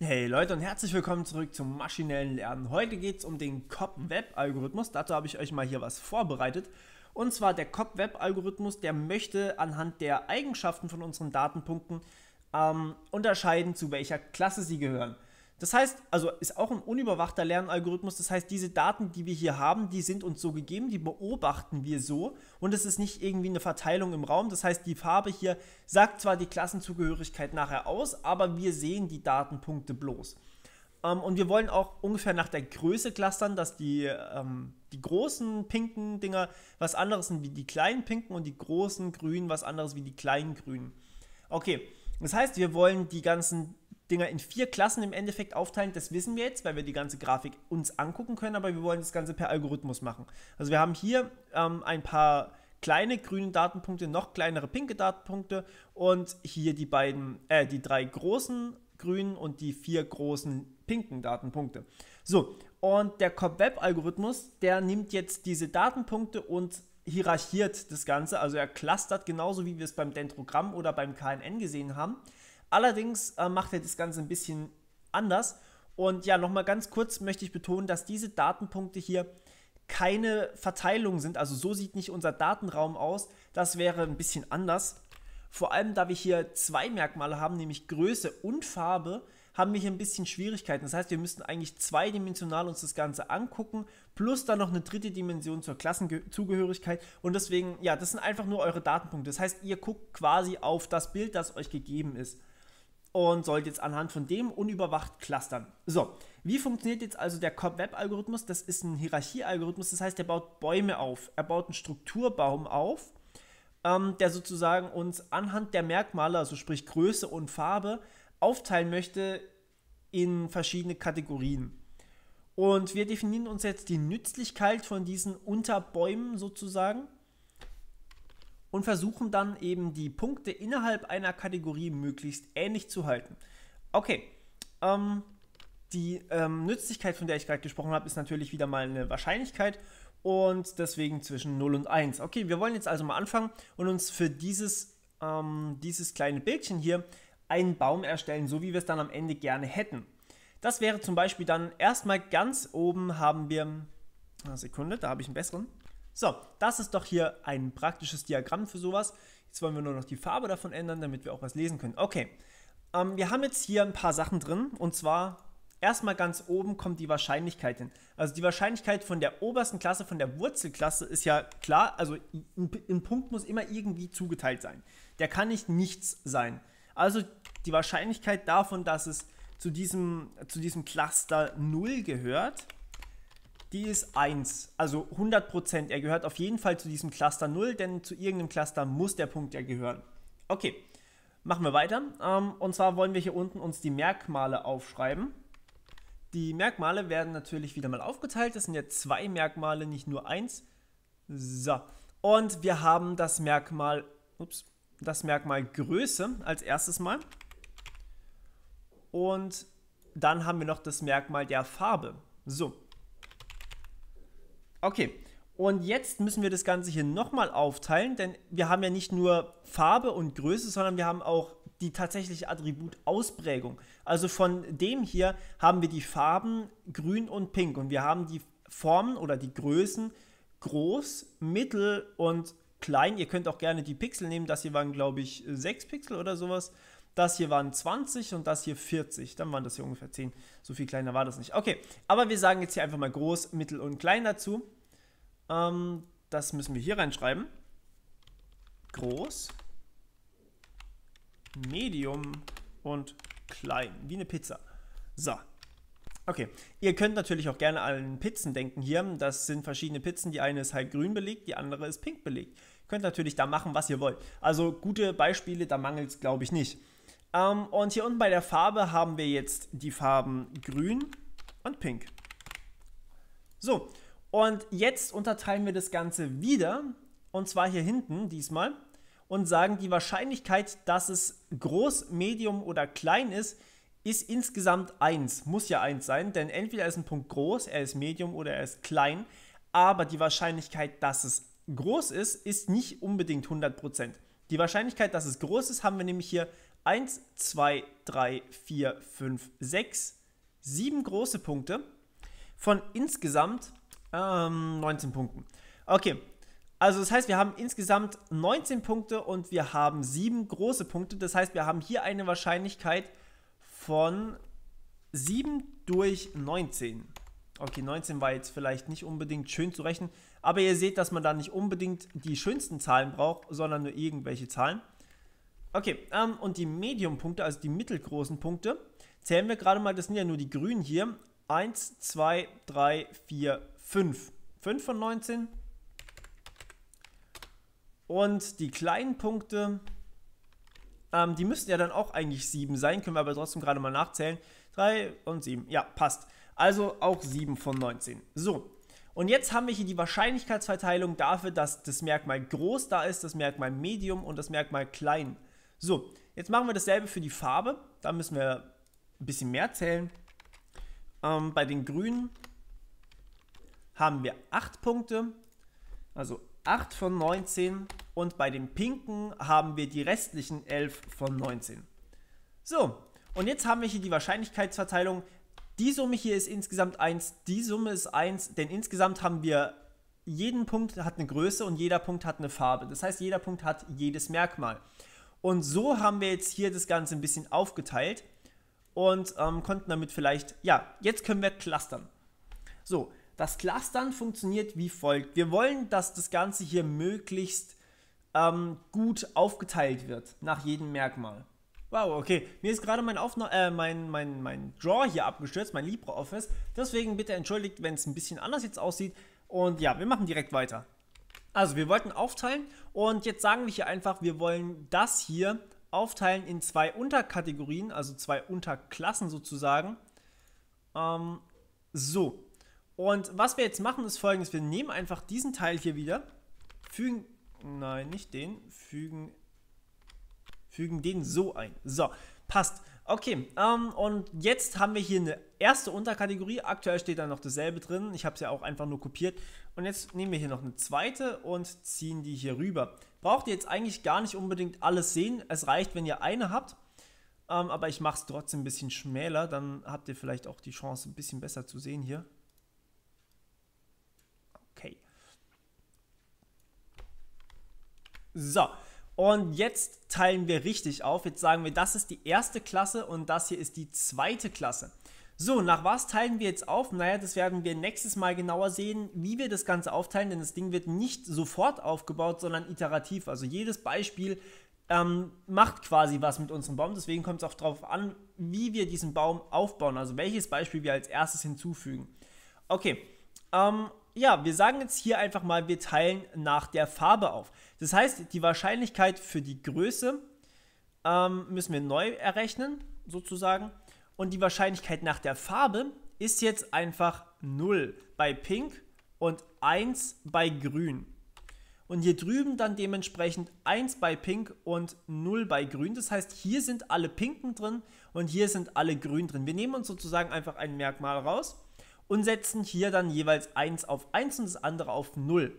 Hey Leute und herzlich willkommen zurück zum maschinellen Lernen. Heute geht es um den COP-Web-Algorithmus. Dazu habe ich euch mal hier was vorbereitet. Und zwar der COP-Web-Algorithmus, der möchte anhand der Eigenschaften von unseren Datenpunkten ähm, unterscheiden, zu welcher Klasse sie gehören. Das heißt, also ist auch ein unüberwachter Lernalgorithmus. Das heißt, diese Daten, die wir hier haben, die sind uns so gegeben, die beobachten wir so. Und es ist nicht irgendwie eine Verteilung im Raum. Das heißt, die Farbe hier sagt zwar die Klassenzugehörigkeit nachher aus, aber wir sehen die Datenpunkte bloß. Ähm, und wir wollen auch ungefähr nach der Größe clustern, dass die, ähm, die großen pinken Dinger was anderes sind wie die kleinen pinken und die großen grünen was anderes wie die kleinen grünen. Okay, das heißt, wir wollen die ganzen Dinger in vier Klassen im Endeffekt aufteilen. Das wissen wir jetzt, weil wir die ganze Grafik uns angucken können, aber wir wollen das Ganze per Algorithmus machen. Also wir haben hier ähm, ein paar kleine grüne Datenpunkte, noch kleinere pinke Datenpunkte und hier die beiden, äh, die drei großen grünen und die vier großen pinken Datenpunkte. So, und der Cobb-Web-Algorithmus, der nimmt jetzt diese Datenpunkte und hierarchiert das Ganze, also er clustert genauso wie wir es beim Dendrogramm oder beim KNN gesehen haben. Allerdings äh, macht er das Ganze ein bisschen anders. Und ja, nochmal ganz kurz möchte ich betonen, dass diese Datenpunkte hier keine Verteilung sind. Also so sieht nicht unser Datenraum aus. Das wäre ein bisschen anders. Vor allem, da wir hier zwei Merkmale haben, nämlich Größe und Farbe, haben wir hier ein bisschen Schwierigkeiten. Das heißt, wir müssten eigentlich zweidimensional uns das Ganze angucken, plus dann noch eine dritte Dimension zur Klassenzugehörigkeit. Und deswegen, ja, das sind einfach nur eure Datenpunkte. Das heißt, ihr guckt quasi auf das Bild, das euch gegeben ist und sollte jetzt anhand von dem unüberwacht clustern. So, wie funktioniert jetzt also der Cobb-Web-Algorithmus? Das ist ein Hierarchie-Algorithmus, das heißt, er baut Bäume auf. Er baut einen Strukturbaum auf, ähm, der sozusagen uns anhand der Merkmale, also sprich Größe und Farbe, aufteilen möchte in verschiedene Kategorien. Und wir definieren uns jetzt die Nützlichkeit von diesen Unterbäumen sozusagen und versuchen dann eben die Punkte innerhalb einer Kategorie möglichst ähnlich zu halten. Okay, ähm, die ähm, Nützlichkeit, von der ich gerade gesprochen habe, ist natürlich wieder mal eine Wahrscheinlichkeit und deswegen zwischen 0 und 1. Okay, wir wollen jetzt also mal anfangen und uns für dieses, ähm, dieses kleine Bildchen hier einen Baum erstellen, so wie wir es dann am Ende gerne hätten. Das wäre zum Beispiel dann erstmal ganz oben haben wir, eine Sekunde, da habe ich einen besseren. So, das ist doch hier ein praktisches Diagramm für sowas. Jetzt wollen wir nur noch die Farbe davon ändern, damit wir auch was lesen können. Okay, ähm, wir haben jetzt hier ein paar Sachen drin und zwar erstmal ganz oben kommt die Wahrscheinlichkeit hin. Also die Wahrscheinlichkeit von der obersten Klasse, von der Wurzelklasse ist ja klar, also ein, Punkt muss immer irgendwie zugeteilt sein. Der kann nicht nichts sein. Also die Wahrscheinlichkeit davon, dass es zu diesem, zu diesem Cluster 0 gehört, die ist 1, also 100%. Er gehört auf jeden Fall zu diesem Cluster 0, denn zu irgendeinem Cluster muss der Punkt ja gehören. Okay, machen wir weiter. Ähm, und zwar wollen wir hier unten uns die Merkmale aufschreiben. Die Merkmale werden natürlich wieder mal aufgeteilt. Das sind ja zwei Merkmale, nicht nur eins. So, und wir haben das Merkmal, ups, das Merkmal Größe als erstes Mal. Und dann haben wir noch das Merkmal der Farbe. So, Okay, und jetzt müssen wir das Ganze hier nochmal aufteilen, denn wir haben ja nicht nur Farbe und Größe, sondern wir haben auch die tatsächliche Attributausprägung. Also von dem hier haben wir die Farben grün und pink und wir haben die Formen oder die Größen groß, mittel und klein. Ihr könnt auch gerne die Pixel nehmen, das hier waren glaube ich 6 Pixel oder sowas. Das hier waren 20 und das hier 40. Dann waren das hier ungefähr 10. So viel kleiner war das nicht. Okay, aber wir sagen jetzt hier einfach mal groß, mittel und klein dazu. Ähm, das müssen wir hier reinschreiben. Groß, medium und klein, wie eine Pizza. So. Okay, ihr könnt natürlich auch gerne an Pizzen denken hier. Das sind verschiedene Pizzen. Die eine ist halt grün belegt, die andere ist pink belegt. Ihr könnt natürlich da machen, was ihr wollt. Also gute Beispiele, da mangelt es, glaube ich, nicht. Ähm, und hier unten bei der Farbe haben wir jetzt die Farben grün und pink. So, und jetzt unterteilen wir das Ganze wieder, und zwar hier hinten diesmal, und sagen, die Wahrscheinlichkeit, dass es groß, medium oder klein ist, ist insgesamt 1, muss ja 1 sein, denn entweder ist ein Punkt groß, er ist medium oder er ist klein, aber die Wahrscheinlichkeit, dass es groß ist, ist nicht unbedingt 100%. Die Wahrscheinlichkeit, dass es groß ist, haben wir nämlich hier 1, 2, 3, 4, 5, 6, 7 große Punkte von insgesamt ähm, 19 Punkten. Okay, also das heißt, wir haben insgesamt 19 Punkte und wir haben 7 große Punkte. Das heißt, wir haben hier eine Wahrscheinlichkeit von 7 durch 19. Okay, 19 war jetzt vielleicht nicht unbedingt schön zu rechnen. Aber ihr seht, dass man da nicht unbedingt die schönsten Zahlen braucht, sondern nur irgendwelche Zahlen. Okay, ähm, und die Medium-Punkte, also die mittelgroßen Punkte, zählen wir gerade mal, das sind ja nur die grünen hier. 1, 2, 3, 4, 5. 5 von 19. Und die kleinen Punkte, ähm, die müssten ja dann auch eigentlich 7 sein, können wir aber trotzdem gerade mal nachzählen. 3 und 7, ja, passt. Also auch 7 von 19. So, und jetzt haben wir hier die Wahrscheinlichkeitsverteilung dafür, dass das Merkmal groß da ist, das Merkmal medium und das Merkmal klein. So, jetzt machen wir dasselbe für die Farbe. Da müssen wir ein bisschen mehr zählen. Ähm, bei den grünen haben wir 8 Punkte, also 8 von 19. Und bei den pinken haben wir die restlichen 11 von 19. So, und jetzt haben wir hier die Wahrscheinlichkeitsverteilung, die Summe hier ist insgesamt 1, die Summe ist 1, denn insgesamt haben wir jeden Punkt hat eine Größe und jeder Punkt hat eine Farbe. Das heißt, jeder Punkt hat jedes Merkmal. Und so haben wir jetzt hier das Ganze ein bisschen aufgeteilt und ähm, konnten damit vielleicht, ja, jetzt können wir clustern. So, das Clustern funktioniert wie folgt. Wir wollen, dass das Ganze hier möglichst ähm, gut aufgeteilt wird nach jedem Merkmal. Wow, okay. Mir ist gerade mein, äh, mein, mein, mein Draw hier abgestürzt, mein LibreOffice. Deswegen bitte entschuldigt, wenn es ein bisschen anders jetzt aussieht. Und ja, wir machen direkt weiter. Also, wir wollten aufteilen und jetzt sagen wir hier einfach, wir wollen das hier aufteilen in zwei Unterkategorien, also zwei Unterklassen sozusagen. Ähm, so. Und was wir jetzt machen, ist folgendes. Wir nehmen einfach diesen Teil hier wieder, fügen, nein, nicht den, fügen Fügen den so ein. So, passt. Okay, ähm, und jetzt haben wir hier eine erste Unterkategorie. Aktuell steht da noch dasselbe drin. Ich habe es ja auch einfach nur kopiert. Und jetzt nehmen wir hier noch eine zweite und ziehen die hier rüber. Braucht ihr jetzt eigentlich gar nicht unbedingt alles sehen. Es reicht, wenn ihr eine habt. Ähm, aber ich mache es trotzdem ein bisschen schmäler. Dann habt ihr vielleicht auch die Chance, ein bisschen besser zu sehen hier. Okay. So, und jetzt teilen wir richtig auf. Jetzt sagen wir, das ist die erste Klasse und das hier ist die zweite Klasse. So, nach was teilen wir jetzt auf? Naja, das werden wir nächstes Mal genauer sehen, wie wir das Ganze aufteilen, denn das Ding wird nicht sofort aufgebaut, sondern iterativ. Also jedes Beispiel ähm, macht quasi was mit unserem Baum. Deswegen kommt es auch darauf an, wie wir diesen Baum aufbauen, also welches Beispiel wir als erstes hinzufügen. Okay, ähm, ja, wir sagen jetzt hier einfach mal, wir teilen nach der Farbe auf. Das heißt, die Wahrscheinlichkeit für die Größe ähm, müssen wir neu errechnen, sozusagen. Und die Wahrscheinlichkeit nach der Farbe ist jetzt einfach 0 bei Pink und 1 bei Grün. Und hier drüben dann dementsprechend 1 bei Pink und 0 bei Grün. Das heißt, hier sind alle Pinken drin und hier sind alle Grün drin. Wir nehmen uns sozusagen einfach ein Merkmal raus und setzen hier dann jeweils 1 auf 1 und das andere auf 0.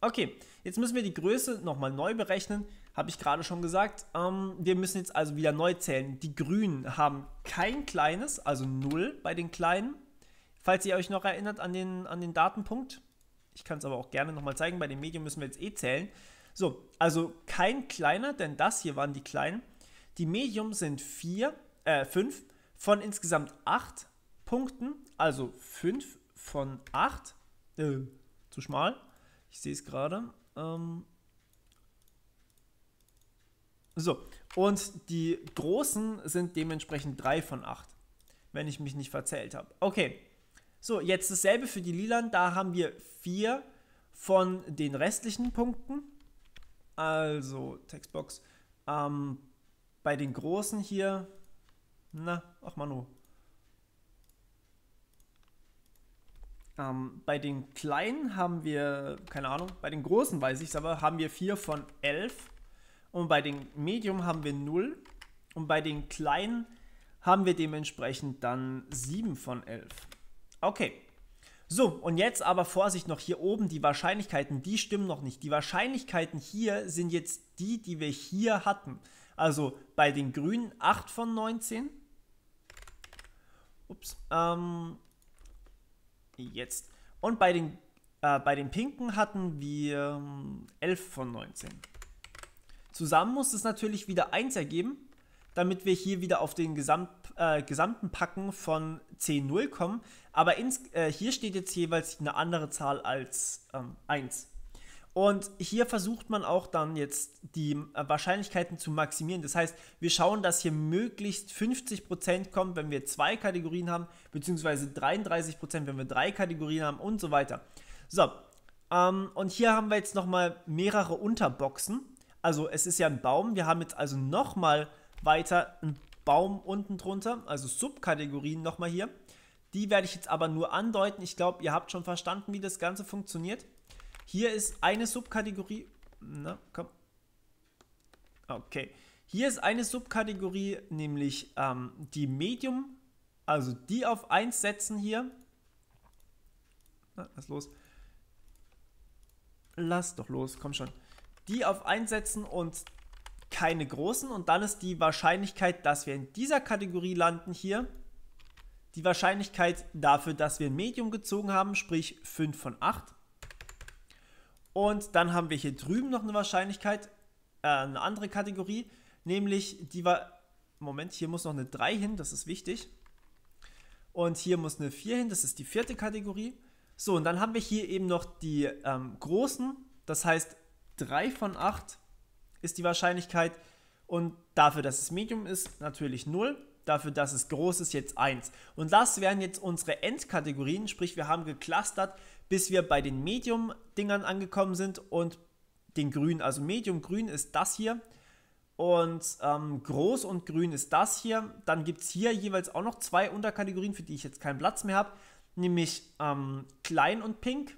Okay, jetzt müssen wir die Größe nochmal neu berechnen, habe ich gerade schon gesagt. Ähm, wir müssen jetzt also wieder neu zählen. Die Grünen haben kein kleines, also 0 bei den Kleinen. Falls ihr euch noch erinnert an den, an den Datenpunkt, ich kann es aber auch gerne nochmal zeigen, bei den Medien müssen wir jetzt eh zählen. So, also kein kleiner, denn das hier waren die kleinen. Die Medium sind 4, äh 5 von insgesamt 8 Punkten, also 5 von 8, äh, zu schmal, ich sehe es gerade. Ähm, so, und die großen sind dementsprechend 3 von 8, wenn ich mich nicht verzählt habe. Okay, so, jetzt dasselbe für die Lilan, da haben wir 4 von den restlichen Punkten. Also, Textbox. Ähm, bei den großen hier, na, ach Manu, Ähm, bei den kleinen haben wir, keine Ahnung, bei den großen weiß ich es aber, haben wir 4 von 11 und bei den Medium haben wir 0 und bei den kleinen haben wir dementsprechend dann 7 von 11. Okay. So, und jetzt aber Vorsicht noch hier oben, die Wahrscheinlichkeiten, die stimmen noch nicht. Die Wahrscheinlichkeiten hier sind jetzt die, die wir hier hatten. Also bei den Grünen 8 von 19. Ups, ähm, jetzt. Und bei den, äh, bei den Pinken hatten wir 11 ähm, von 19. Zusammen muss es natürlich wieder 1 ergeben, damit wir hier wieder auf den Gesamt, äh, gesamten Packen von 10,0 kommen. Aber ins, äh, hier steht jetzt jeweils eine andere Zahl als ähm, 1. Und hier versucht man auch dann jetzt die äh, Wahrscheinlichkeiten zu maximieren. Das heißt, wir schauen, dass hier möglichst 50% kommt, wenn wir zwei Kategorien haben, beziehungsweise 33%, wenn wir drei Kategorien haben und so weiter. So, ähm, und hier haben wir jetzt nochmal mehrere Unterboxen. Also es ist ja ein Baum, wir haben jetzt also nochmal weiter einen Baum unten drunter, also Subkategorien nochmal hier. Die werde ich jetzt aber nur andeuten. Ich glaube, ihr habt schon verstanden, wie das Ganze funktioniert. Hier ist eine Subkategorie. Na, komm. Okay. Hier ist eine Subkategorie, nämlich ähm, die Medium, also die auf 1 setzen hier. Na, lass los. Lass doch los, komm schon. Die auf 1 setzen und keine großen. Und dann ist die Wahrscheinlichkeit, dass wir in dieser Kategorie landen hier, die Wahrscheinlichkeit dafür, dass wir ein Medium gezogen haben, sprich 5 von 8. Und dann haben wir hier drüben noch eine Wahrscheinlichkeit, äh, eine andere Kategorie, nämlich die war. Moment, hier muss noch eine 3 hin, das ist wichtig. Und hier muss eine 4 hin, das ist die vierte Kategorie. So, und dann haben wir hier eben noch die ähm, großen, das heißt 3 von 8 ist die Wahrscheinlichkeit. Und dafür, dass es Medium ist, natürlich 0. Dafür, dass es groß ist, jetzt 1. Und das wären jetzt unsere Endkategorien, sprich wir haben geclustert, bis wir bei den Medium-Dingern angekommen sind und den Grün. Also Medium-Grün ist das hier und ähm, Groß und Grün ist das hier. Dann gibt es hier jeweils auch noch zwei Unterkategorien, für die ich jetzt keinen Platz mehr habe, nämlich ähm, Klein und Pink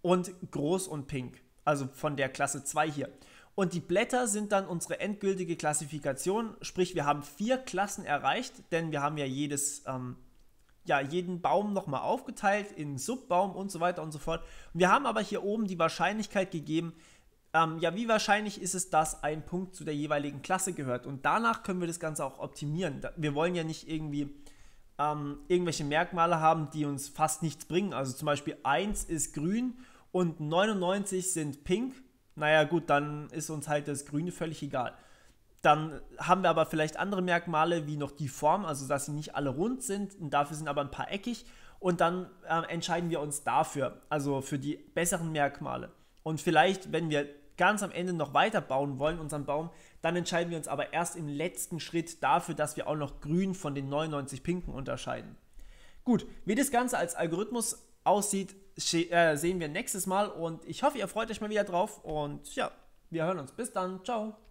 und Groß und Pink, also von der Klasse 2 hier. Und die Blätter sind dann unsere endgültige Klassifikation, sprich wir haben vier Klassen erreicht, denn wir haben ja jedes, ähm, ja, jeden Baum nochmal aufgeteilt in Subbaum und so weiter und so fort. Wir haben aber hier oben die Wahrscheinlichkeit gegeben, ähm, ja, wie wahrscheinlich ist es, dass ein Punkt zu der jeweiligen Klasse gehört. Und danach können wir das Ganze auch optimieren. Wir wollen ja nicht irgendwie ähm, irgendwelche Merkmale haben, die uns fast nichts bringen. Also zum Beispiel 1 ist grün und 99 sind pink. Naja gut, dann ist uns halt das Grüne völlig egal. Dann haben wir aber vielleicht andere Merkmale wie noch die Form, also dass sie nicht alle rund sind und dafür sind aber ein paar eckig. Und dann äh, entscheiden wir uns dafür, also für die besseren Merkmale. Und vielleicht, wenn wir ganz am Ende noch weiter bauen wollen, unseren Baum, dann entscheiden wir uns aber erst im letzten Schritt dafür, dass wir auch noch grün von den 99 Pinken unterscheiden. Gut, wie das Ganze als Algorithmus aussieht, äh, sehen wir nächstes Mal und ich hoffe, ihr freut euch mal wieder drauf und ja, wir hören uns. Bis dann, ciao.